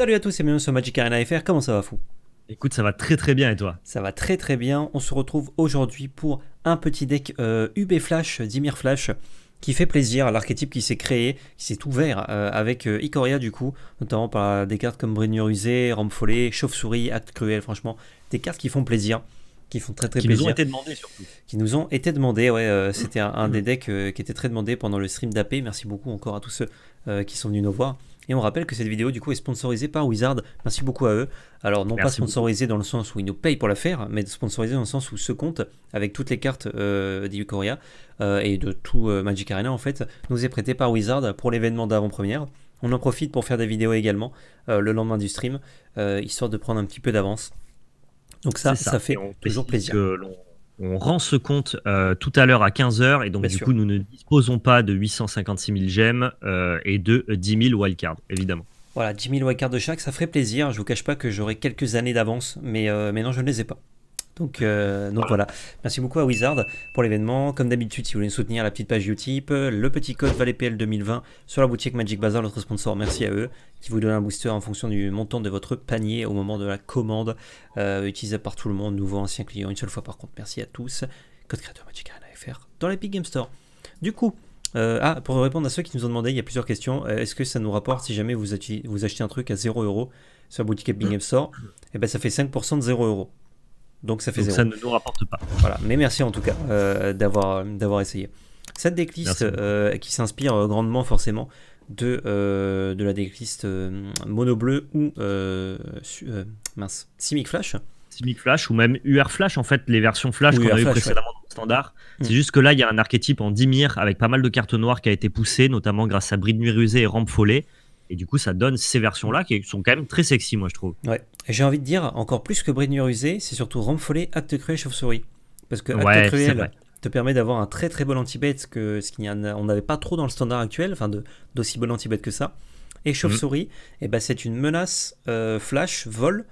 Salut à tous et bienvenue sur Magic Arena FR, comment ça va fou Écoute, ça va très très bien et toi Ça va très très bien, on se retrouve aujourd'hui pour un petit deck euh, UB Flash, Dimir Flash, qui fait plaisir à l'archétype qui s'est créé, qui s'est ouvert euh, avec euh, Ikoria du coup, notamment par des cartes comme Brignure Usé, Rome Chauve-souris, Acte Cruel, franchement, des cartes qui font plaisir qui font très très qui plaisir. Qui nous ont été demandés surtout. Qui nous ont été demandées, ouais. C'était un, des decks qui était très demandé pendant le stream d'AP. Merci beaucoup encore à tous ceux qui sont venus nous voir. Et on rappelle que cette vidéo, du coup, est sponsorisée par Wizard. Merci beaucoup à eux. Alors, non pas sponsorisée dans le sens où ils nous payent pour la faire, mais sponsorisée dans le sens où ce compte, avec toutes les cartes euh, d'Iu euh, et de tout euh, Magic Arena, en fait, nous est prêté par Wizard pour l'événement d'avant-première. On en profite pour faire des vidéos également euh, le lendemain du stream, histoire de prendre un petit peu d'avance. Donc ça, ça, fait toujours plaisir. On rend ce compte euh, tout à l'heure à 15h et donc du coup nous ne disposons pas de 856 000 gemmes euh, et de 10 euh, 000 wildcards évidemment. Voilà, 10 000 wildcards de chaque, ça ferait plaisir. Je vous cache pas que j'aurai quelques années d'avance, mais, mais non, je ne les ai pas. Euh, donc, voilà. Merci beaucoup à Wizard pour l'événement. Comme d'habitude, si vous voulez nous soutenir, la petite page Utip, le petit code ValetPL 2020 sur la boutique Magic Bazaar, notre sponsor. Merci à eux qui vous donnent un booster en fonction du montant de votre panier au moment de la commande, euh, utilisable par tout le monde, nouveau, ancien client, une seule fois par contre. Merci à tous. Code créateur Magic Arena FR dans l'Epic Game Store. Du coup, euh, ah, pour répondre à ceux qui nous ont demandé, il y a plusieurs questions. Euh, est-ce que ça nous rapporte si jamais vous, achetez, un truc à 0€ sur la boutique Epic Game Store Et eh bien, ça fait 5% de 0€. Donc ça fait Ça ne nous rapporte pas. Voilà. Mais merci en tout cas euh, d'avoir d'avoir essayé. Cette decklist euh, qui s'inspire euh, grandement forcément de, de la decklist mono bleu ou mince Simic Flash. Simic Flash ou même UR Flash en fait les versions Flash qu'on avait précédemment dans le standard. Mm. C'est juste que là il y a un archétype en dimir avec pas mal de cartes noires qui a été poussé notamment grâce à Bride Nuit Rusée et Rampe folée et du coup, ça donne ces versions-là qui sont quand même très sexy, moi, je trouve. Ouais. J'ai envie de dire, encore plus que Brine usé, c'est surtout Ramfollet, Acte Cruel, Chauve-souris. Parce que Acte Cruel te permet d'avoir un très très bon anti-bête, que ce qu'on n'avait pas trop dans le standard actuel, enfin d'aussi bon anti-bête que ça. Et Chauve-souris, mm. eh ben, c'est une menace euh, flash, vol,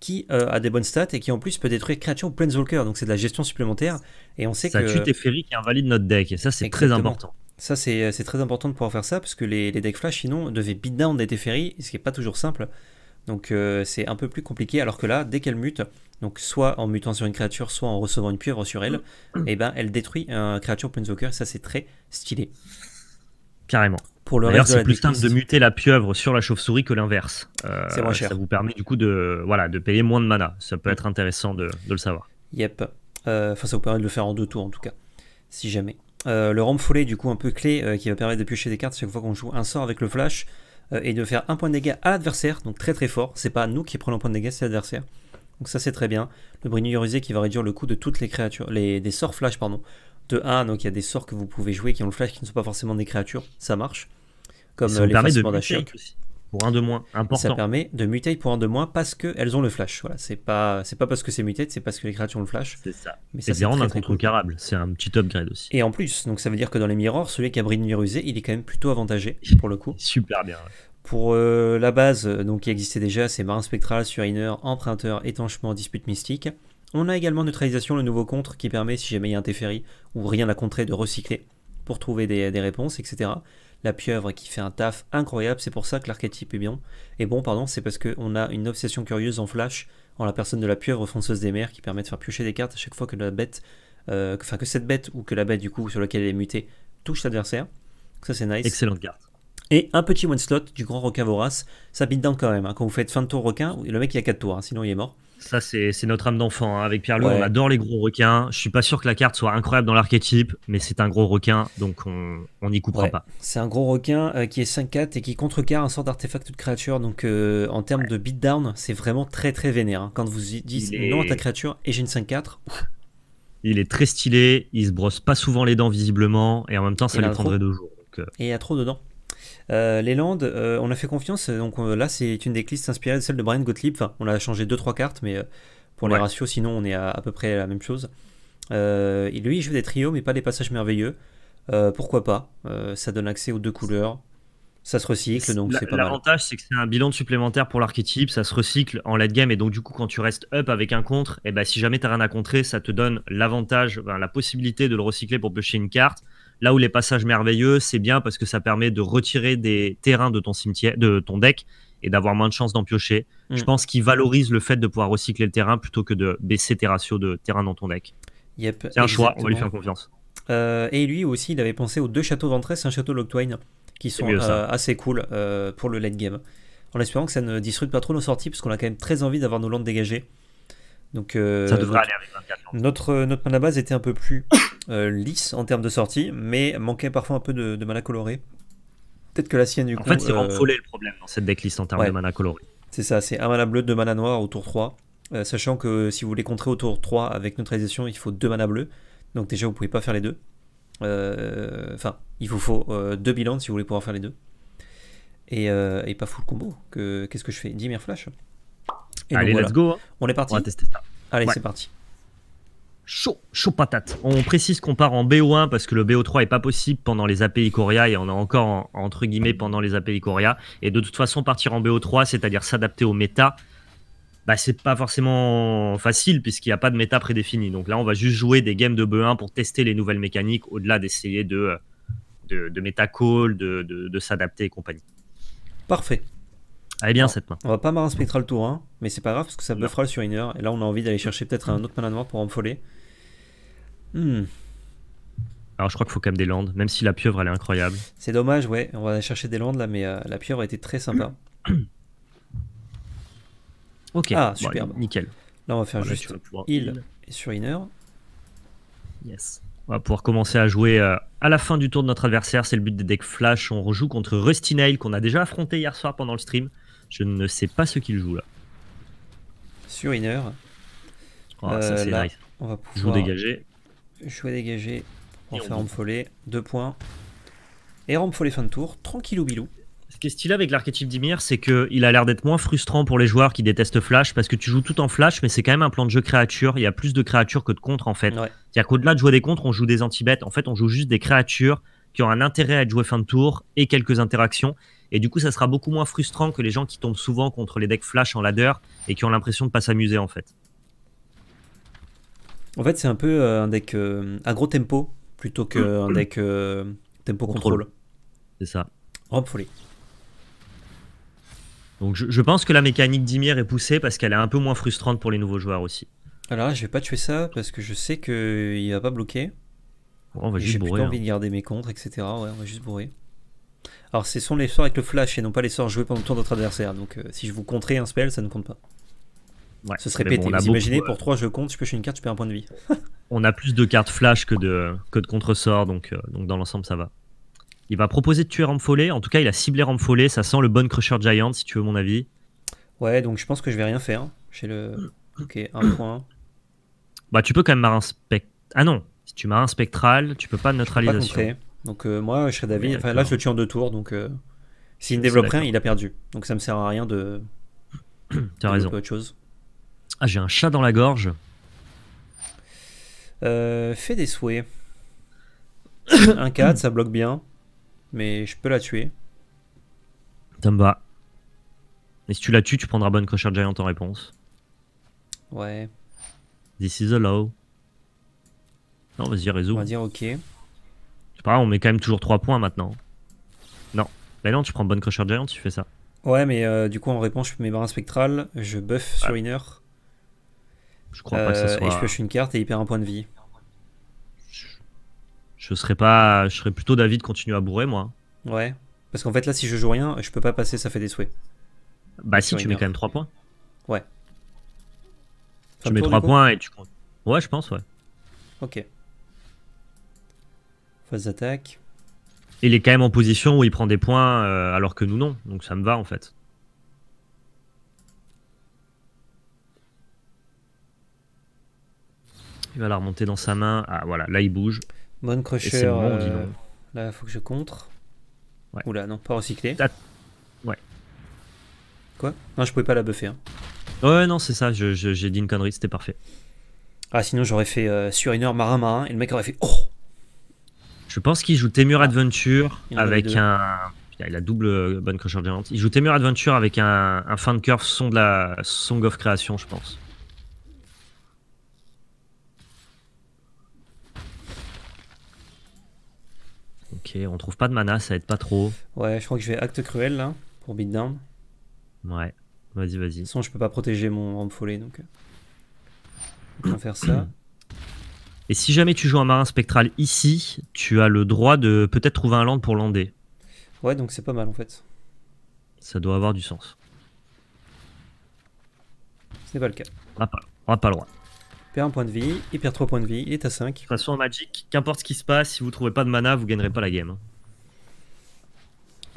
qui euh, a des bonnes stats et qui en plus peut détruire créatures ou Planeswalker. Donc c'est de la gestion supplémentaire. Et on sait que. Ça tue qui invalide notre deck. Et ça, c'est très important. Ça, euh, c'est très important de pouvoir faire ça, parce que les, les decks flash, sinon, devaient beatdown des Teferi, ce qui n'est pas toujours simple. Donc euh, c'est un peu plus compliqué, alors que là, dès qu'elle mute, donc soit en mutant sur une créature, soit en recevant une pieuvre sur elle, mm. et eh ben elle détruit une créature Planeswalker, ça c'est très stylé. Carrément. Pour le reste, c'est plus simple de muter la pieuvre sur la chauve-souris que l'inverse. Euh, c'est moins cher. Ça vous permet du coup de, voilà, de payer moins de mana. Ça peut être intéressant de, le savoir. Yep. Enfin, ça vous permet de le faire en deux tours en tout cas, si jamais. Euh, le le foulé du coup un peu clé euh, qui va permettre de piocher des cartes chaque fois qu'on joue un sort avec le flash euh, et de faire un point de dégâts à l'adversaire, donc très très fort, c'est pas nous qui prenons le point de dégâts, c'est l'adversaire. Donc ça c'est très bien. Le brignorisé qui va réduire le coût de toutes les créatures, les, des sorts flash pardon, de 1, donc il y a des sorts que vous pouvez jouer qui ont le flash qui ne sont pas forcément des créatures, ça marche. Comme les permet de pour un de moins. Important. Ça permet de mutate pour un de moins parce qu'elles ont le flash. Voilà, c'est pas, c'est pas parce que c'est mutate, c'est parce que les créatures ont le flash. C'est ça. Mais ça, c'est un contre a C'est un petit upgrade aussi. Et en plus, donc ça veut dire que dans les mirrors, celui qui a brine virusée il est quand même plutôt avantagé pour le coup. Super bien. Pour euh, la base, euh, donc qui existait déjà, c'est marin spectral, suriner, emprunteur, étanchement, dispute mystique. On a également neutralisation, le nouveau contre qui permet, si jamais il y a un Teferi ou rien à contrer, de recycler pour trouver des, des réponses, etc la pieuvre qui fait un taf incroyable. C'est pour ça que l'archétype est bien. Et bon, pardon, c'est parce qu'on a une obsession curieuse en flash en la personne de la pieuvre fonceuse des mers qui permet de faire piocher des cartes à chaque fois que la bête, euh, que cette bête ou que la bête du coup sur laquelle elle est mutée touche l'adversaire. Ça c'est nice. Excellente carte. Et un petit one slot du grand requin vorace, ça beat down quand même. Quand vous faites fin de tour requin, le mec il a 4 tours, hein, sinon il est mort. Ça, c'est notre âme d'enfant. Hein. Avec Pierre-Louis, on adore les gros requins. Je suis pas sûr que la carte soit incroyable dans l'archétype, mais c'est un gros requin, donc on n'y coupera pas. C'est un gros requin euh, qui est 5-4 et qui contrecarre un sort d'artefact ou de créature. Donc euh, en termes de de beatdown, c'est vraiment très très vénère. Hein. Quand vous dites non à ta créature et j'ai une 5-4, il est très stylé. Il se brosse pas souvent les dents visiblement, et en même temps, ça lui prendrait deux jours. Euh. Et il y a trop dedans. Euh, les Landes, euh, on a fait confiance. Donc euh, là, c'est une des listes inspirées de celle de Brian Gottlieb. on a changé 2-3 cartes, mais pour les ratios, sinon, on est à, peu près à la même chose. et lui, il joue des trios, mais pas des passages merveilleux. pourquoi pas Ça donne accès aux deux couleurs. Ça se recycle, donc c'est pas mal. L'avantage, c'est que c'est un bilan supplémentaire pour l'archétype. Ça se recycle en late game, et donc du coup, quand tu restes up avec un contre, et eh ben, si jamais tu t'as rien à contrer, ça te donne l'avantage, la possibilité de le recycler pour piocher une carte. Là où les passages merveilleux, c'est bien parce que ça permet de retirer des terrains de ton cimetière, de ton deck et d'avoir moins de chances d'en piocher. Mm. Je pense qu'il valorise le fait de pouvoir recycler le terrain plutôt que de baisser tes ratios de terrain dans ton deck. Yep, c'est un choix, on va lui faire confiance. Euh, et lui aussi, il avait pensé aux deux châteaux d'entrée, un château Loctwine qui sont euh, assez cool euh, pour le late game. En espérant que ça ne disrupte pas trop nos sorties, parce qu'on a quand même très envie d'avoir nos landes dégagées. Donc, ça devrait notre, aller avec 24 Notre, notre mana base était un peu plus euh, lisse en termes de sortie, mais manquait parfois un peu de, mana coloré. Peut-être que la sienne, du coup. En fait, il euh, le problème dans cette decklist en termes de mana coloré. C'est ça, c'est un mana bleu, deux mana noir au tour 3. Euh, sachant que si vous voulez contrer au tour 3 avec neutralisation, il faut deux mana bleus. Donc déjà, vous pouvez pas faire les deux. Enfin, il vous faut deux bilans si vous voulez pouvoir faire les deux. Et, et pas full combo. Qu'est-ce que je fais 10 flash. Et Allez, let's go. Hein. On est parti. On va tester ça. Allez, c'est parti chaud, patate. On précise qu'on part en BO1 parce que le BO3 est pas possible pendant les API Coria et on a encore entre guillemets pendant les API Coria. Et de toute façon, partir en BO3, c'est-à-dire s'adapter au méta, bah c'est pas forcément facile puisqu'il n'y a pas de méta prédéfini. Donc là, on va juste jouer des games de BO1 pour tester les nouvelles mécaniques au-delà d'essayer de, de, de méta call, de, s'adapter et compagnie. Parfait. Allez bien cette ah, main. On va pas marrer un spectral tour 1, hein, mais c'est pas grave parce que ça buffera sur une heure. Et là, on a envie d'aller chercher peut-être un autre mana noir pour enfoler. Hmm. Alors je crois qu'il faut quand même des landes, même si la pieuvre elle est incroyable. C'est dommage, ouais. On va aller chercher des landes là, mais euh, la pieuvre était très sympa. ok. Ah, super nickel. Là, on va faire juste heal et sur inner. Yes. On va pouvoir commencer à jouer euh, à la fin du tour de notre adversaire. C'est le but des decks flash. On rejoue contre Rusty Nail qu'on a déjà affronté hier soir pendant le stream. Je ne sais pas ce qu'il joue là. Sur inner. Oh, ah, ça c'est euh, nice. On va pouvoir... Jouer dégagé en faire rampe follet. Deux points. Et rampe follet fin de tour. ou bilou. Ce qui est stylé avec l'archétype d'Imir, c'est qu'il a l'air d'être moins frustrant pour les joueurs qui détestent Flash, parce que tu joues tout en Flash, mais c'est quand même un plan de jeu créature. Il y a plus de créatures que de contre en fait. C'est-à-dire qu'au-delà de jouer des contres, on joue des anti-bêtes. En fait, on joue juste des créatures qui ont un intérêt à jouer fin de tour et quelques interactions. Et du coup, ça sera beaucoup moins frustrant que les gens qui tombent souvent contre les decks Flash en ladder et qui ont l'impression de pas s'amuser, en fait. En fait, c'est un peu euh, un deck euh, gros tempo plutôt qu'un mm. deck euh, tempo contrôle. C'est ça. Rob Foley. Donc je, pense que la mécanique d'Imir est poussée parce qu'elle est un peu moins frustrante pour les nouveaux joueurs aussi. Alors je vais pas tuer ça parce que je sais qu'il va pas bloquer. on va juste J'ai plutôt envie hein. de garder mes contres, etc. Ouais, on va juste bourrer. Alors ce sont les sorts avec le flash et non pas les sorts joués pendant le tour de votre adversaire. Donc si je vous contrais un spell, ça ne compte pas. Ce serait pété. Vous pour 3 je compte, je pêche une carte, je perds un point de vie. on a plus de cartes flash que de, que de contre-sort, donc, euh, donc dans l'ensemble, ça va. Il va proposer de tuer Rampfolé. En tout cas, il a ciblé remfolé, Ça sent le bon Crusher Giant, si tu veux mon avis. Ouais, donc je pense que je vais rien faire. j'ai le. Ok, un point. Bah, tu peux quand même marin spect. Ah non, si tu marins spectral, tu peux pas neutralisation. donc euh, moi, je serais d'avis. Enfin, là, je le tue en deux tours, donc euh, s'il ne développe rien, il a perdu. Donc ça me sert à rien de. T'as raison. Autre chose. Ah, j'ai un chat dans la gorge. Euh, fais des souhaits. un 4, ça bloque bien. Mais je peux la tuer. Tamba. Et si tu la tues, tu prendras Bonne Crusher Giant en réponse. Ouais. This is a low. Non, vas-y, résous. On va dire ok. C'est pas on met quand même toujours 3 points maintenant. Non. Mais non, tu prends Bonne Crusher Giant, tu fais ça. Ouais, mais euh, du coup, en réponse, je mets un Spectral, je buff sur Inner. Je crois pas que ça soit. Euh, et je pioche une carte et il perd un point de vie. Je serais pas, je serais plutôt d'avis de continuer à bourrer moi. Ouais. Parce qu'en fait là, si je joue rien, je peux pas passer, ça fait des souhaits. Bah si, tu mets quand même 3 points. Ouais. tu mets 3 points et tu Ouais, je pense, ouais. Ok. Phase attaque. Il est quand même en position où il prend des points euh, alors que nous non, donc ça me va en fait. Il va la remonter dans sa main. Ah voilà, là il bouge. Bonne crusher. Bon, euh, dit Là, faut que je contre. Oula, non, pas recyclé. Ah. Ouais. Quoi Non, je pouvais pas la buffer. Hein. Ouais, non, c'est ça, j'ai dit une connerie, c'était parfait. Ah, sinon j'aurais fait euh, sur une heure marin-marin et le mec aurait fait Oh Je pense qu'il joue Temur ah. Adventure avec un. Il a double euh, bonne crusher géante. Il joue Temur Adventure avec un, fin de curve son de la Song of creation je pense. Ok, on trouve pas de mana, ça aide pas trop. Ouais, je crois que je vais acte cruel là, pour beatdown. Ouais, vas-y, vas-y. De toute façon, je peux pas protéger mon ramp donc. Euh, on va faire ça. Et si jamais tu joues un marin spectral ici, tu as le droit de peut-être trouver un land pour lander. Ouais, donc c'est pas mal en fait. Ça doit avoir du sens. C'est n'est pas le cas. On ah, va ah, pas, loin perd un point de vie, il perd 3 points de vie, il est à 5. De toute façon, Magic, qu'importe ce qui se passe, si vous trouvez pas de mana, vous gagnerez pas la game. Hein.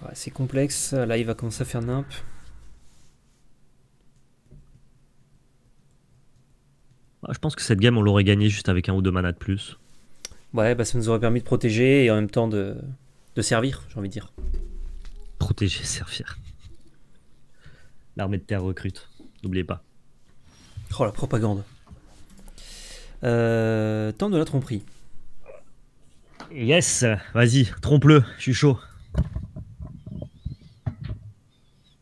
Ouais, c'est complexe, là il va commencer à faire nimp. Ah, je pense que cette game, on l'aurait gagnée juste avec un ou deux mana de plus. Ouais, bah ça nous aurait permis de protéger et en même temps de, de servir, j'ai envie de dire. Protéger, servir. L'armée de terre recrute, n'oubliez pas. Oh la propagande. Euh, temple de la tromperie. Yes, vas-y, trompe-le, je suis chaud.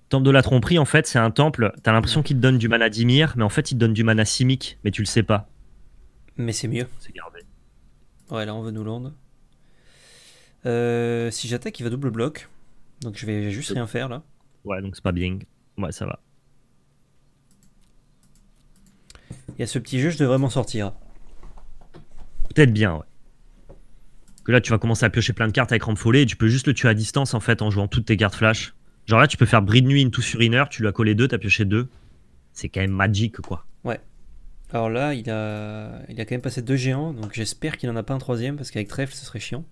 Temple de la tromperie, en fait, c'est un temple. T'as l'impression qu'il te donne du mana d'Imir, mais en fait, il te donne du mana simic mais tu le sais pas. Mais c'est mieux. C'est gardé. Ouais, là, on veut nous land. Euh, si j'attaque, il va double bloc. Donc, je vais juste rien faire là. Ouais, donc c'est pas bien. Ouais, ça va. Il y a ce petit jeu, je devrais m'en sortir. Peut-être bien, ouais. Que là, tu vas commencer à piocher plein de cartes avec rampe et tu peux juste le tuer à distance en fait en jouant toutes tes cartes flash. Genre là, tu peux faire bride nuit, tout sur inner, tu lui as collé deux, t'as pioché deux. C'est quand même magique quoi. Ouais. Alors là, il a, il a quand même passé deux géants, donc j'espère qu'il en a pas un troisième parce qu'avec trèfle, ce serait chiant.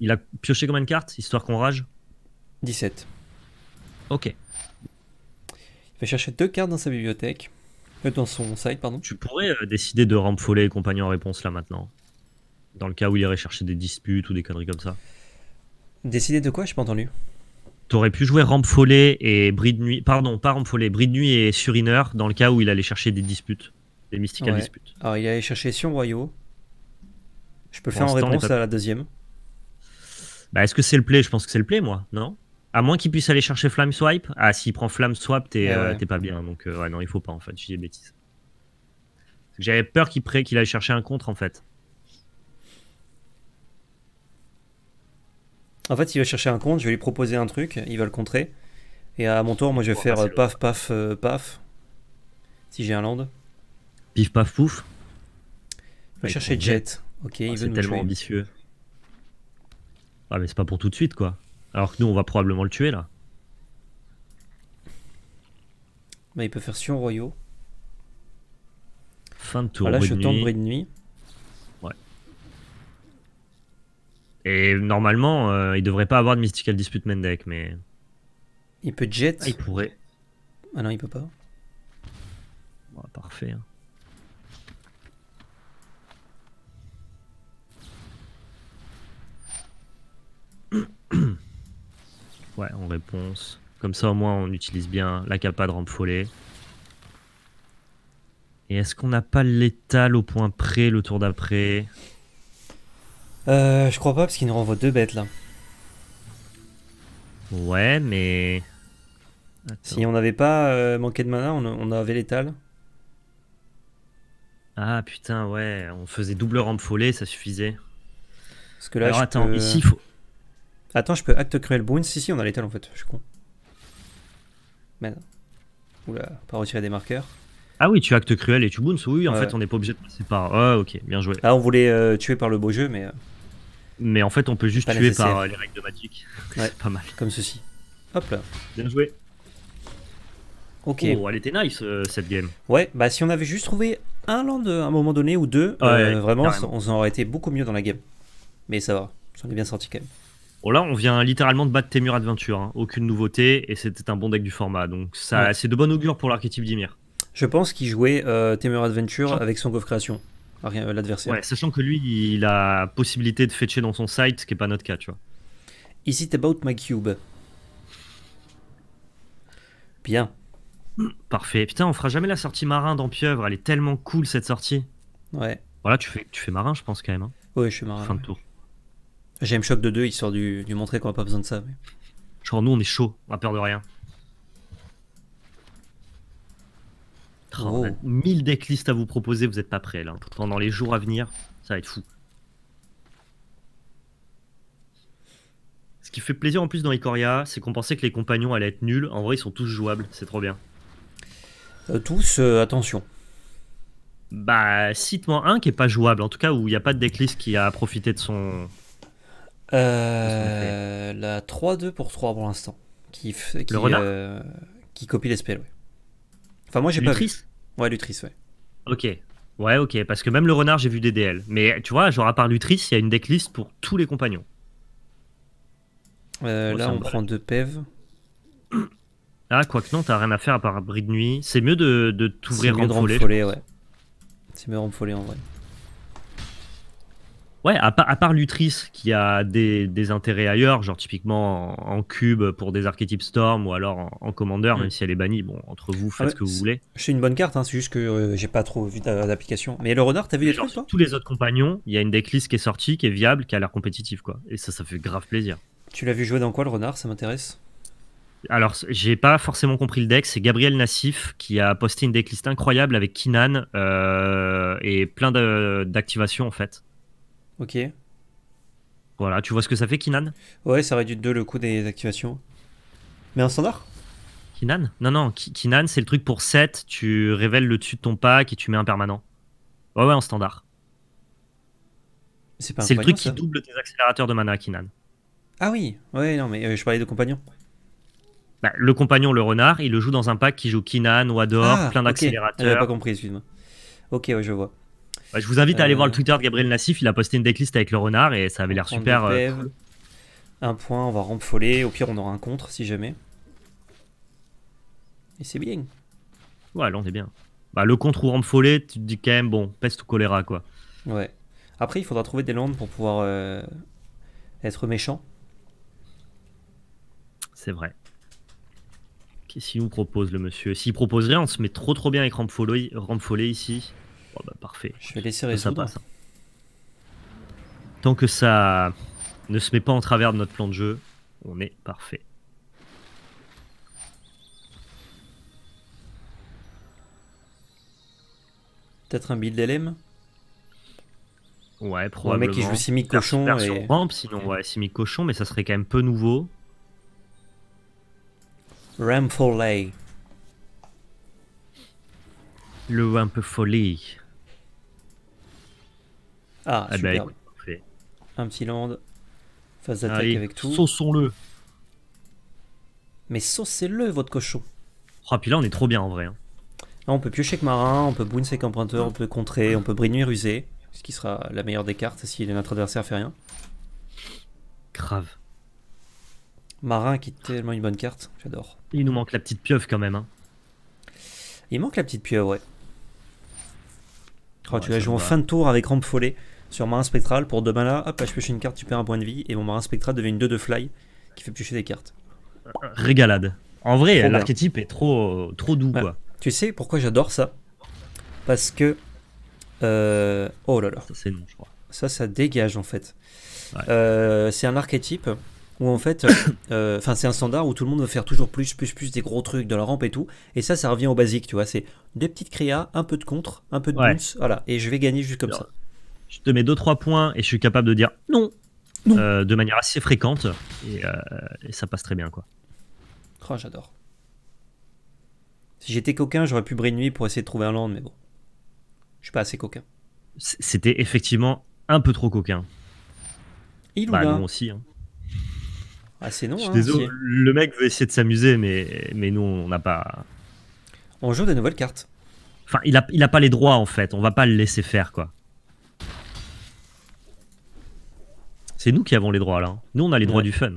Il a pioché combien de cartes, histoire qu'on rage 17. Ok. Il va chercher deux cartes dans sa bibliothèque. Euh, dans son side, pardon. Tu pourrais euh, décider de rampe follet et en réponse là maintenant. Dans le cas où il irait chercher des disputes ou des conneries comme ça. Décider de quoi J'ai pas entendu. T'aurais pu jouer Rampe et Bride Nuit. Pardon, pas Rampe Follet, Bride Nuit et Suriner dans le cas où il allait chercher des disputes. Des mystiques disputes. Alors il allait chercher Sion Royaux. Je peux faire en réponse à la deuxième. Bah, est-ce que c'est le play Je pense que c'est le play, moi, non À moins qu'il puisse aller chercher Flame Swipe. Ah, s'il prend Flame Swipe, eh euh, t'es pas bien. Donc, euh, ouais, non, il faut pas, en fait. Je des bêtises. J'avais peur qu'il allait qu'il chercher un contre, en fait. En fait, il va chercher un compte, je vais lui proposer un truc, il va le contrer. Et à mon tour, moi, je vais oh, faire ah, euh, paf, paf, euh, paf. Si j'ai un land. Pif, paf, pouf. Il va chercher Jet. Ok, oh, il veut nous tellement ambitieux. Ah, mais c'est pas pour tout de suite, quoi. Alors que nous, on va probablement le tuer, là. Mais bah, il peut faire Sion Royaux. Fin de tour. je tente bruit de nuit. Et normalement, euh, il devrait pas avoir de Mystical Dispute main mais. Il peut jet ah, Il pourrait. Ah non, il peut pas. parfait. Hein. ouais, en réponse. Comme ça, au moins, on utilise bien la capa de rampe Et est-ce qu'on n'a pas l'étal au point près le tour d'après euh, je crois pas parce qu'il nous renvoie deux bêtes là. Ouais, mais. Si on n'avait pas euh, manqué de mana, on, avait l'étal. Ah putain, ouais, on faisait double rampe folée ça suffisait. Parce que là, Alors, attends, ici, il faut. Attends, je peux acte cruel brune. Si, si, on a l'étal en fait, je suis con. non. Oula, pas retirer des marqueurs. Ah oui, tu actes cruel et tu boons, oui, en fait, on n'est pas obligé de passer par. Ah, ok, bien joué. Ah, on voulait euh, tuer par le beau jeu, mais. Euh, mais en fait, on peut juste tuer par euh, les règles de Magic. Ouais. pas mal. Comme ceci. Hop là. Bien joué. Ok. Oh, elle était nice euh, cette game. Ouais, bah si on avait juste trouvé un land euh, à un moment donné ou deux, vraiment, on aurait été beaucoup mieux dans la game. Mais ça va, j'en est bien sorti quand même. Bon là, on vient littéralement de battre Temur Adventure, hein. aucune nouveauté, et c'était un bon deck du format, donc ça, c'est de bon augure pour l'archétype d'Ymir. Je pense qu'il jouait Temur Adventure avec son of Création. Ah, euh, l'adversaire. sachant que lui, il a possibilité de fetcher dans son site, ce qui n'est pas notre cas, tu vois. Is it about my cube Bien. Parfait. Putain, on fera jamais la sortie marin dans Pieuvre. Elle est tellement cool cette sortie. Ouais. Voilà, tu fais, tu fais marin, je pense quand même. Hein. Ouais, je suis marin. Fin de tour. J'aime choc de 2, il sort du montrer qu'on n'a pas besoin de ça. Genre, nous, on est chaud, on a peur de rien. 1000 hein, decklists à vous proposer, vous n'êtes pas prêts là. Pendant les jours à venir, ça va être fou. Ce qui fait plaisir en plus dans Ikoria, c'est qu'on pensait que les compagnons allaient être nuls. En vrai, ils sont tous jouables, c'est trop bien. Euh, tous, euh, attention. Bah, cite-moi un qui est pas jouable, en tout cas où il n'y a pas de decklist qui a profité de son. Euh, la 3-2 pour 3 pour l'instant. Qui, qui copie les Enfin, moi j'ai pas vu. Ouais, Lutris, ouais. Ok. Ouais, ok. Parce que même le renard, j'ai vu des DL. Mais tu vois, genre à part Lutris, il y a une decklist pour tous les compagnons. Euh, oh, là, on prend deux pev Ah, quoique non, t'as rien à faire à part un de nuit. C'est mieux de, de t'ouvrir en ouais. C'est mieux en en vrai. Ouais, à, part, à Lutris qui a des, des, intérêts ailleurs, genre typiquement en, cube pour des archétypes Storm ou alors en, commandeur Commander, mm. même si elle est bannie. Bon, entre vous, faites ah ce que vous voulez. C'est une bonne carte, hein, c'est juste que euh, j'ai pas trop vu d'application. Mais le Renard, t'as vu les trucs toi Tous les autres compagnons, il y a une decklist qui est sortie, qui est viable, qui a l'air compétitive, quoi. Et ça, ça fait grave plaisir. Tu l'as vu jouer dans quoi le Renard Ça m'intéresse. Alors, j'ai pas forcément compris le deck. C'est Gabriel Nassif qui a posté une decklist incroyable avec Kinan euh, et plein d'activations en fait. Ok. Voilà, tu vois ce que ça fait, Kinan Ouais, ça réduit de 2 le coût des activations. Mais en standard Kinan Non, non, Kinan, c'est le truc pour 7. Tu révèles le dessus de ton pack et tu mets un permanent. Ouais, ouais, en standard. C'est le truc qui double tes accélérateurs de mana, Kinan. Ah oui, ouais, non, mais euh, je parlais de compagnon. Bah, le compagnon, le renard, il le joue dans un pack qui joue Kinan, Wador, ah, plein d'accélérateurs. pas compris, excuse-moi. Ok, ouais, je vois. Bah, je vous invite à aller euh. voir le Twitter de Gabriel Nassif. Il a posté une decklist avec le renard et ça avait l'air super. Euh, un point, on va rampefoler, Au pire, on aura un contre si jamais. Et c'est bien. Ouais, l'onde est bien. Bah, le contre ou rampefoler, tu te dis quand même, bon, peste ou choléra quoi. Ouais. Après, il faudra trouver des landes pour pouvoir euh, être méchant. C'est vrai. Qu'est-ce qu'il nous propose le monsieur S'il propose rien, on se met trop trop bien avec rampefoler ici. Oh, bah, parfait. Je vais laisser résoudre. Hein. Tant que ça ne se met pas en travers de notre plan de jeu, on est parfait. Peut-être un build LM Ouais, probablement. Le mec qui joue Simic Cochon. et... ramp, sinon, ouais, Simic Cochon, mais ça serait quand même peu nouveau. Ram lay. Le un peu folie. Ah, ah bah, super. un petit land. Phase ah, d'attaque avec tout. sauçons le Mais saucez-le, votre cochon. Oh puis là, on est trop bien en vrai. Hein. on peut piocher avec marin, on peut boon avec emprunteur, on peut contrer, on peut brinuir rusé. Ce qui sera la meilleure des cartes si notre adversaire fait rien. Grave. Marin qui est tellement une bonne carte, j'adore. Il nous manque la petite pieuvre quand même. Hein. Il manque la petite pieuvre, ouais. Oh, tu vas jouer en fin de tour avec rampe follet sur marin spectral pour demain là hop, je pioche une carte, tu perds un point de vie, et mon marin spectral devient une 2 de fly qui fait piocher des cartes. Euh, régalade. En vrai, l'archétype est trop, trop doux. Bah, quoi. Tu sais pourquoi j'adore ça Parce que. Euh, oh là là. Ça, c'est je crois. Ça, ça dégage en fait. Euh, c'est un archétype où en fait, enfin c'est un standard où tout le monde veut faire toujours plus, plus, plus des gros trucs de la rampe et tout. Et ça, ça revient au basique, tu vois. C'est des petites créas, un peu de contre, un peu de ouais. voilà. Et je vais gagner juste comme ça je te mets 2-3 points et je suis capable de dire non, euh, de manière assez fréquente euh, et, ça passe très bien quoi. Oh, j'adore. Si j'étais coquin, j'aurais pu briller nuit pour essayer de trouver un land, mais bon, je suis pas assez coquin. C'était effectivement un peu trop coquin. Il bah, nous aussi. Hein. Ah, c'est non. Hein, désolé, le mec veut essayer de s'amuser, mais, mais nous, on n'a pas. On joue des nouvelles cartes. Enfin, il n'a il a pas les droits, en fait. On va pas le laisser faire, quoi. C'est nous qui avons les droits là. Nous, on a les droits du fun.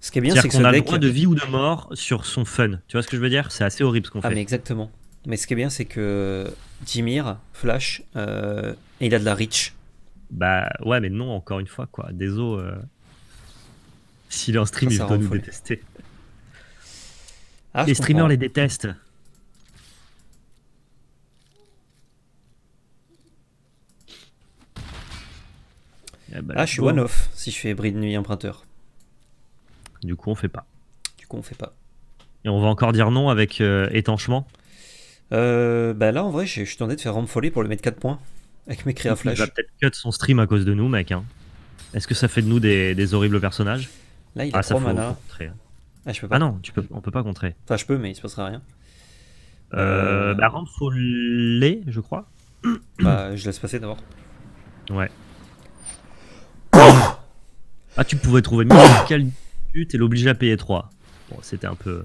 Ce qui est bien, c'est qu'on a les le droit de vie ou de mort sur son fun. Tu vois ce que je veux dire C'est assez horrible ce qu'on ah, fait. Ah, mais exactement. Mais ce qui est bien, c'est que Dimir, Flash, euh, il a de la rich. Bah ouais, mais non, encore une fois, quoi. Désolé. Euh... S'il est en stream, il nous détester. Ah, les streamers les détestent. Ah, bah, ah, je suis one-off si je fais bride nuit emprunteur. Du coup, on fait pas. Du coup, on fait pas. Et on va encore dire non avec euh, étanchement euh, Bah là, en vrai, je suis tenté de faire rampe pour le mettre 4 points avec mes créa flash. Il va peut-être cut son stream à cause de nous, mec. Hein. Est-ce que ça fait de nous des, horribles personnages Là, il a 3 ah, mana. Ah, je peux ah pas. ah, non, tu peux, on peut pas contrer. Enfin, je peux, mais il se passera rien. Euh, bah, rampe je crois. bah, je laisse passer d'abord. Ouais. Ah, tu pouvais trouver une but et l'obliger à payer 3. Bon, c'était un peu.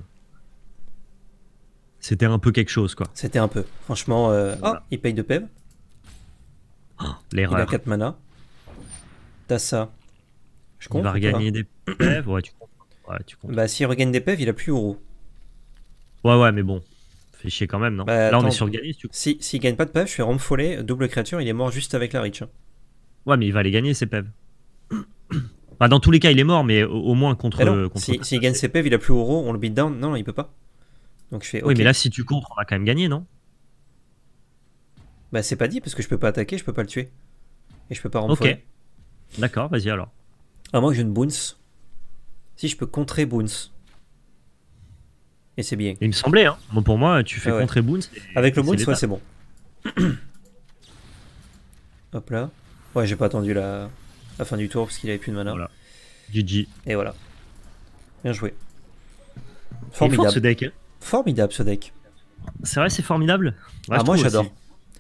C'était un peu quelque chose, quoi. C'était un peu. Franchement, euh... oh, il paye de pev. Oh, L'erreur. Il a 4 mana. T'as ça. Je compte. Il va regagner des pev. Ouais, tu comptes. Ouais, tu comptes. Bah, s'il regagne des pev, il a plus euro. Ouais, ouais, mais bon. Fait chier quand même, non bah, Là, on est sur si Tu... Si, s'il gagne pas de pev, je suis remfolé, double créature, il est mort juste avec la rich. Ouais, mais il va les gagner, ses pev dans tous les cas, il est mort, mais au, moins contre. si, il gagne ses pèves, il a plus Oro, on le beat down. Non, il peut pas. Donc je fais. Oui, mais là, si tu comptes, on va quand même gagner, non Bah, c'est pas dit parce que je peux pas attaquer, je peux pas le tuer. Et je peux pas renforcer. Ok. D'accord, vas-y alors. À ah, moins que j'ai une Boons. Si je peux contrer Boons. Et c'est bien. Il me semblait, hein. Bon, pour moi, tu fais ah contrer Boons. Avec le Boons, c'est bon. Hop là. Ouais, j'ai pas attendu la la fin du tour parce qu'il avait plus de mana. GG. Et voilà. Bien joué. Formidable. ce deck. Hein. Formidable ce deck. C'est vrai, c'est formidable. ah, moi j'adore.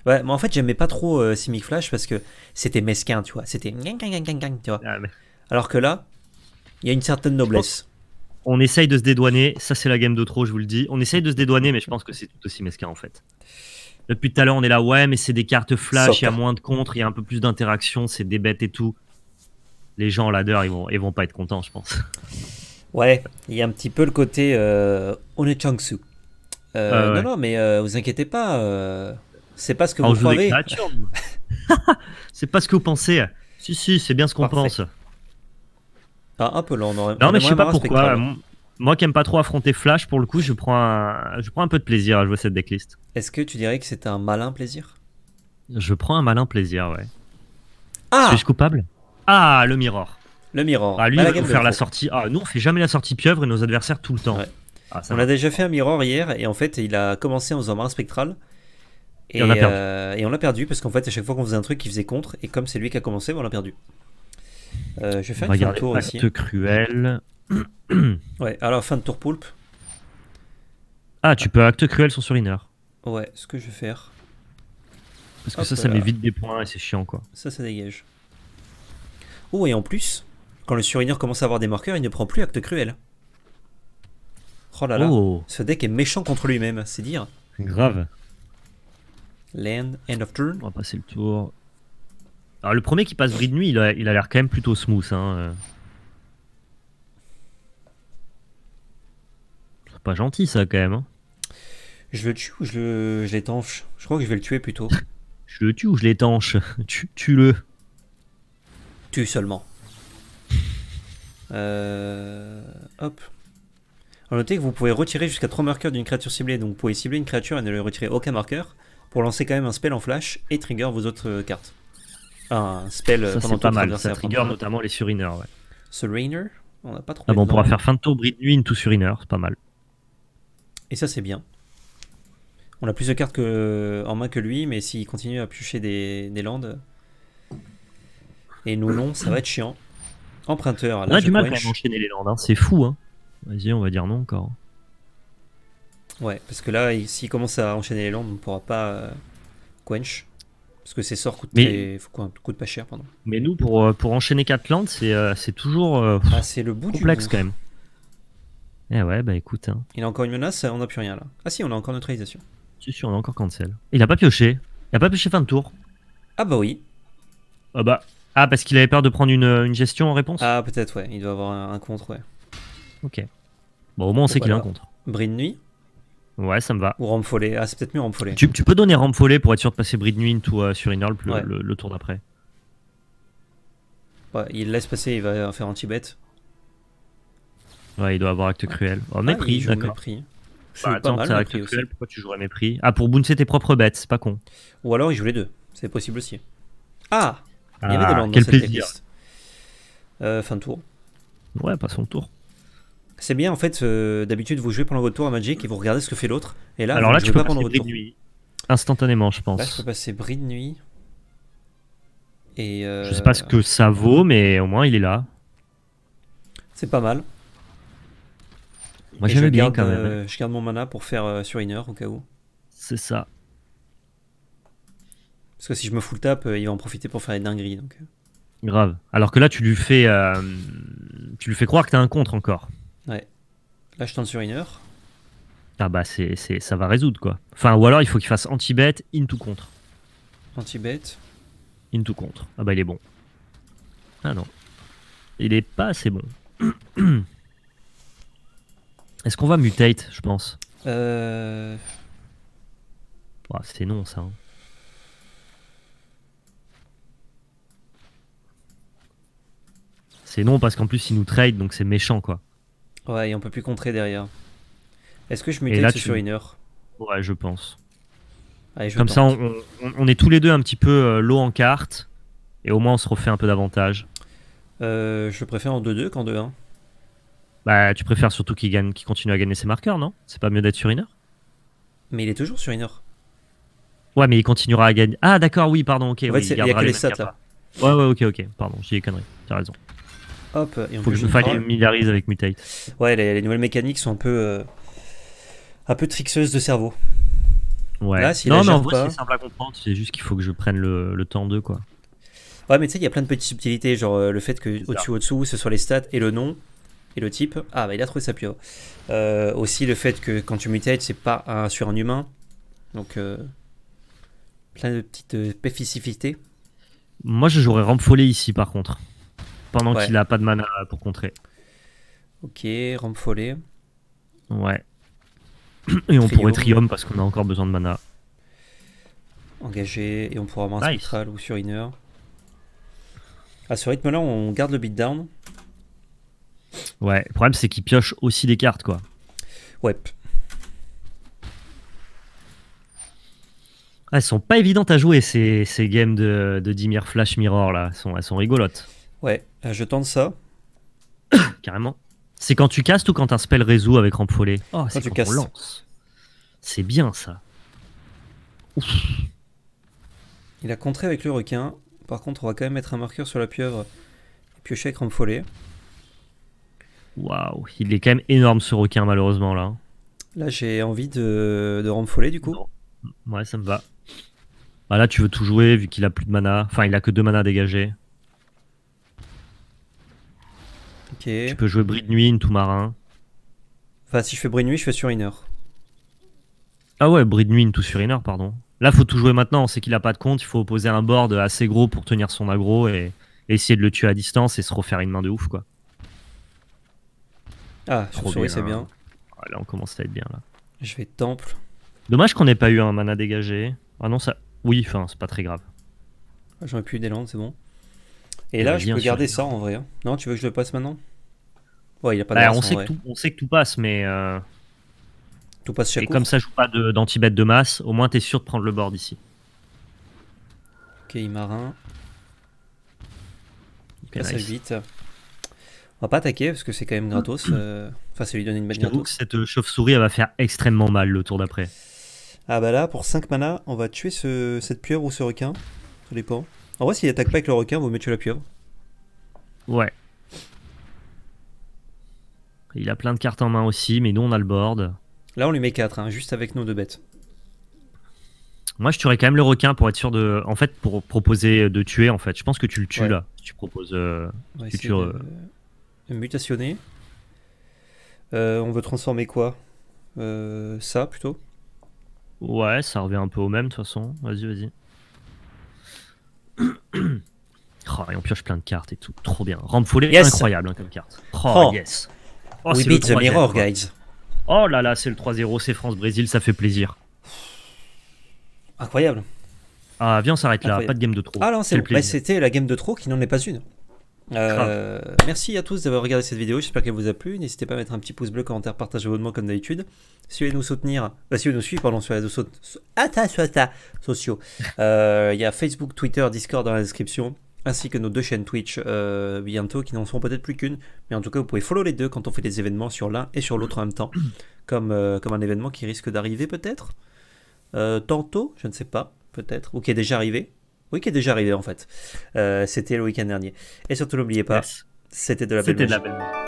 Ouais, mais en fait, j'aimais pas trop euh, Simic Flash parce que c'était mesquin, tu vois. C'était tu vois. Ah, Alors que là, il y a une certaine noblesse. On essaye de se dédouaner, ça c'est la game de trop, je vous le dis. On essaye de se dédouaner, mais je pense que c'est tout aussi mesquin en fait. Depuis tout à l'heure, on est là, ouais, mais c'est des cartes flash, il y a moins de contre, il y a un peu plus d'interaction, c'est des bêtes et tout les gens l'adorent, ladder, ils vont, ils vont pas être contents, je pense. Ouais, il y a un petit peu le côté euh, on euh, ah non, non, mais euh, vous inquiétez pas, euh, c'est pas ce que ah, vous croyez. c'est pas ce que vous pensez. Si, si, c'est bien ce qu'on pense. Ah, un peu lent, on Non, mais je sais pas pourquoi. Moi qui aime pas trop affronter Flash, pour le coup, je prends un, je prends un peu de plaisir à jouer cette decklist. Est-ce que tu dirais que c'est un malin plaisir Je prends un malin plaisir, ouais. Ah Suis-je coupable ah, le Mirror. Le Mirror. Ah, lui, bah, il faire la sortie. Ah, nous, on fait jamais la sortie pieuvre et nos adversaires tout le temps. Ah, on a déjà fait un Mirror hier et en fait, il a commencé en faisant marin spectral. Euh, et, on l'a perdu. parce qu'en fait, à chaque fois qu'on faisait un truc, il faisait contre. Et comme c'est lui qui a commencé, ben, on l'a perdu. Euh, je vais faire tour cruel. ouais, alors fin de tour poulpe. Ah, tu peux acte cruel sur Suriner. Ouais, ce que je vais faire. Parce que ça, ça m'évite des points et c'est chiant quoi. Ça, ça dégage. Oh, et en plus, quand le surineur commence à avoir des marqueurs, il ne prend plus acte cruel. Oh là là, oh. ce deck est méchant contre lui-même, c'est dire. Grave. Land, end of turn. On va passer le tour. Alors le premier qui passe de nuit, il a l'air quand même plutôt smooth. Hein. Euh. C'est pas gentil ça quand même. Hein. Je le tue ou je l'étanche Je crois que je vais le tuer plutôt. je le tue ou je l'étanche Tue-le tu seulement. Euh, hop. Alors notez que vous pouvez retirer jusqu'à 3 marqueurs d'une créature ciblée, donc vous pouvez cibler une créature et ne lui retirer aucun marqueur pour lancer quand même un spell en flash et trigger vos autres euh, cartes. un spell euh, ça, pendant pas mal, ça trigger notamment les suriners. Ouais. On n'a pas trop. Ah bon, pourra faire fin de tour, bride nuit, tout suriner, c'est pas mal. Et ça c'est bien. On a plus de cartes que... en main que lui, mais s'il continue à piocher des landes, et nous, non, ça va être chiant. Emprunteur. Là, on du mal à enchaîner les landes, hein. c'est fou. Hein. Vas-y, on va dire non encore. Ouais, parce que là, s'il commence à enchaîner les landes, on ne pourra pas euh, quench. Parce que ses sorts coûtent, mais... pas cher. Pardon. Mais nous, pour, euh, pour enchaîner 4 landes, c'est euh, toujours ah, c'est le bout complexe du quand même. Eh ouais, bah écoute. Hein. Il a encore une menace, on n'a plus rien là. Ah si, on a encore neutralisation. Si, si, on a encore cancel. Il a pas pioché. Il a pas pioché fin de tour. Ah bah oui. Ah bah, ah, parce qu'il avait peur de prendre une, une gestion en réponse Ah, peut-être, ouais. Il doit avoir un, contre, ouais. Ok. Bon, au moins, on sait qu'il a un contre. Bride de nuit Ouais, ça me va. Ou rampe Ah, c'est peut-être mieux rampe Tu, peux donner rampe pour être sûr de passer bride de nuit euh, sur une le, tour d'après. Ouais, il laisse passer, il va euh, faire anti-bet. Ouais, il doit avoir acte cruel. Oh, mépris, ah, d'accord. Bah, attends, t'as acte cruel, pourquoi tu à mépris Ah, pour bouncer tes propres bêtes, c'est pas con. Ou alors il joue les deux, c'est possible aussi. Ah ah, quel plaisir. Euh, fin de tour. Ouais, pas son tour. C'est bien en fait, euh, d'habitude vous jouez pendant votre tour à Magic et vous regardez ce que fait l'autre. Et là, Alors là, tu peux pas pendant votre tour. Instantanément, je pense. Là, je peux passer bris de nuit. Et euh... Je sais pas ce que ça vaut, mais au moins il est là. C'est pas mal. Moi j'aime bien quand même. Euh, je garde mon mana pour faire sur au cas où. C'est ça. Parce que si je me full tape, euh, il va en profiter pour faire des dingueries. Donc. Euh. Grave. Alors que là, tu lui fais, euh, tu lui fais croire que t'as un contre encore. Ouais. Là, je tente sur une heure. Ah bah, c'est, ça va résoudre quoi. Enfin, ou alors il faut qu'il fasse anti-bet, into contre. Anti-bet. Into contre. Ah bah, il est bon. Ah non. Il est pas assez bon. Est-ce qu'on va mutate, je pense euh... c'est non ça. Hein. C'est non parce qu'en plus il nous trade donc c'est méchant quoi. Ouais, et on peut plus contrer derrière. Est-ce que je mutais là sur heure Ouais, je pense. Comme ça, on, est tous les deux un petit peu euh, low en carte et au moins on se refait un peu d'avantage. Euh, je préfère en 2-2 qu'en 2-1. Bah, tu préfères surtout qu'il gagne, qu'il continue à gagner ses marqueurs, non C'est pas mieux d'être sur une heure Mais il est toujours sur une heure. Ouais, mais il continuera à gagner. Ah, d'accord, oui, pardon, ok. Ouais il y a que les stats Ouais, ouais, ok, ok, pardon, j'ai des conneries, t'as raison. Hop, Faut que je me familiarise avec Mutate. Ouais, les, nouvelles mécaniques sont un peu, euh, un peu trixeuses de cerveau. Ouais. non, mais en vrai, c'est simple à comprendre. C'est juste qu'il faut que je prenne le, temps d'eux, quoi. Ouais, mais tu sais, il y a plein de petites subtilités, genre euh, le fait que au-dessus, au-dessous, ce soit les stats et le nom et le type. Ah, bah il a trouvé sa euh, aussi, le fait que quand tu mutates, c'est pas sur un humain. Donc, plein de petites spécificités. Moi, je jouerais Ramfolé ici, par contre pendant qu'il a pas de mana pour contrer. Ok, rampe Ouais. Et on pourrait trium parce qu'on a encore besoin de mana. Engagé, et on pourra avoir un ou ah, sur inner. À ce rythme-là, on garde le beatdown. Ouais, le problème c'est qu'il pioche aussi des cartes quoi. Ouais. Ah, elles sont pas évidentes à jouer ces, games de, Dimir Flash Mirror là, elles sont rigolotes. Ouais, euh, je tente ça. Carrément. C'est quand tu castes ou quand un spell résout avec Rampolet Oh, c'est quand, tu lance. C'est bien ça. Ouf. Il a contré avec le requin. Par contre, on va quand même mettre un marqueur sur la pieuvre et piocher avec Waouh, il est quand même énorme ce requin malheureusement là. Là j'ai envie de, de du coup. Ouais ça me va. Bah là tu veux tout jouer vu qu'il a plus de mana. Enfin il a que deux mana dégagés. Tu peux jouer bride nuit, tout marin. Enfin, si je fais bride nuit, je fais sur Ah ouais, bride nuit, tout sur pardon. Là, faut tout jouer maintenant. On sait qu'il a pas de compte. Il faut poser un board assez gros pour tenir son aggro et, essayer de le tuer à distance et se refaire une main de ouf, quoi. Ah, souris, c'est bien. Ah, là, on commence à être bien, là. Je vais temple. Dommage qu'on ait pas eu un mana dégagé. Ah non, ça. Oui, enfin, c'est pas très grave. Ah, j'aurais pu plus des landes, c'est bon. et eh là, ben, je peux garder ça en vrai. Hein. Non, tu veux que je le passe maintenant Ouais, il pas bah, on, sait que tout, on sait que tout passe, mais. Euh, tout passe Et comme ça, je joue pas danti bête de, masse, au moins tu es sûr de prendre le board ici. Ok, marin. Il passe vite. On va pas attaquer parce que c'est quand même gratos. Euh, enfin, ça lui donne une bête gratos. que cette euh, chauve-souris, elle va faire extrêmement mal le tour d'après. Ah bah là, pour 5 mana, on va tuer cette pieuvre ou ce requin. Ça dépend. En vrai, s'il attaque pas avec le requin, vous mettez la pieuvre. Ouais. Il a plein de cartes en main aussi, mais nous on a le board. Là on lui met 4, hein, juste avec nos deux bêtes. Moi je tuerais quand même le requin pour être sûr de. En fait, pour proposer euh, de tuer en fait. Je pense que tu le tues là. Tu proposes. Euh, mutationner. Euh, on veut transformer quoi Ça plutôt Ouais, ça revient un peu au même de toute façon. Vas-y, vas-y. oh, et on pioche plein de cartes et tout. Trop bien. Rampe incroyable hein, comme carte. oh. oh. yes. Oh, We beat the mirror, guys. Oh là là, c'est le 3-0, c'est France-Brésil, ça fait plaisir. Incroyable. Ah, viens, on s'arrête là, pas de game de trop. Ah non, c'est bah, C'était la game de trop qui n'en est pas une. Euh, merci à tous d'avoir regardé cette vidéo, j'espère qu'elle vous a plu. N'hésitez pas à mettre un petit pouce bleu, commentaire, partage, abonnement comme d'habitude. Si vous voulez nous soutenir, bah, si vous nous suivez pardon, sur les réseaux sociaux, euh, il y a Facebook, Twitter, Discord dans la description ainsi que nos deux chaînes Twitch euh, bientôt, qui n'en seront peut-être plus qu'une. Mais en tout cas, vous pouvez follow les deux quand on fait des événements sur l'un et sur l'autre en même temps, comme, euh, comme un événement qui risque d'arriver peut-être. Euh, tantôt, je ne sais pas, peut-être, ou qui est déjà arrivé. Oui, qui est déjà arrivé en fait. C'était le week-end dernier. Et surtout, n'oubliez pas, c'était de la belle C'était De la